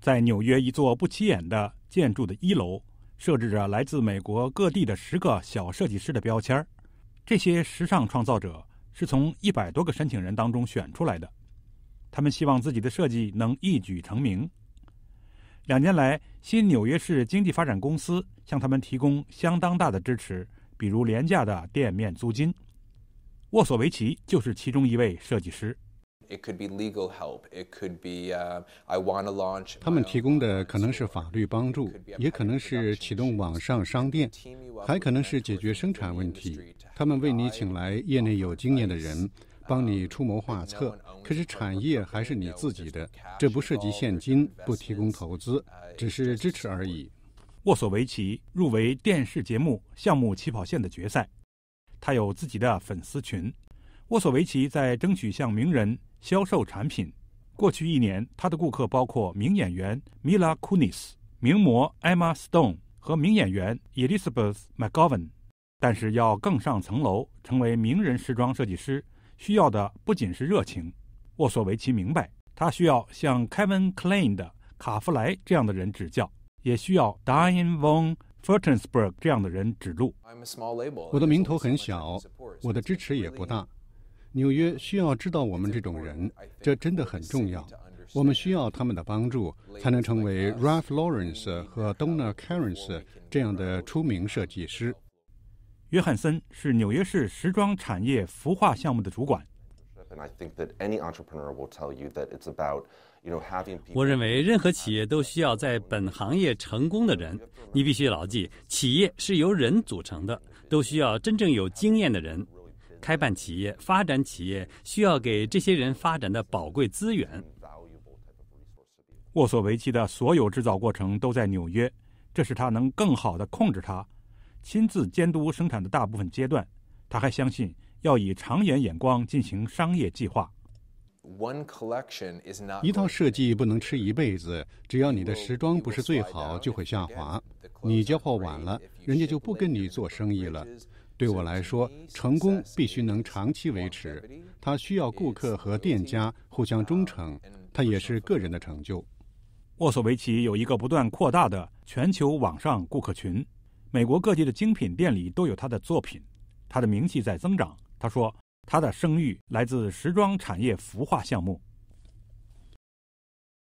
在纽约一座不起眼的建筑的一楼，设置着来自美国各地的十个小设计师的标签儿。这些时尚创造者是从一百多个申请人当中选出来的，他们希望自己的设计能一举成名。两年来，新纽约市经济发展公司向他们提供相当大的支持，比如廉价的店面租金。沃索维奇就是其中一位设计师。他们提供的可能是法律帮助，也可能是启动网上商店，还可能是解决生产问题。他们为你请来业内有经验的人，帮你出谋划策。可是产业还是你自己的，这不涉及现金，不提供投资，只是支持而已。沃索维奇入围电视节目《项目起跑线》的决赛，他有自己的粉丝群。沃索维奇在争取向名人。销售产品。过去一年，他的顾客包括名演员 Mila Kunis、名模 Emma Stone 和名演员 Elizabeth McGovern。但是，要更上层楼，成为名人时装设计师，需要的不仅是热情。沃索维奇明白，他需要像 Kevin Klein、的卡夫莱这样的人指教，也需要 Diane Von Furtenberg s 这样的人指路。我的名头很小，我的支持也不大。纽约需要知道我们这种人，这真的很重要。我们需要他们的帮助，才能成为 Ralph l a w r e n c e 和 Donna k a r e n 这样的出名设计师。约翰森是纽约市时装产业孵化项目的主管。我认为任何企业都需要在本行业成功的人。你必须牢记，企业是由人组成的，都需要真正有经验的人。开办企业、发展企业需要给这些人发展的宝贵资源。沃索维奇的所有制造过程都在纽约，这是他能更好地控制它，亲自监督生产的大部分阶段。他还相信要以长远眼光进行商业计划。一套设计不能吃一辈子，只要你的时装不是最好，就会下滑。你交货晚了，人家就不跟你做生意了。对我来说，成功必须能长期维持。它需要顾客和店家互相忠诚。它也是个人的成就。沃索维奇有一个不断扩大的全球网上顾客群，美国各地的精品店里都有他的作品。他的名气在增长。他说，他的声誉来自时装产业孵化项目。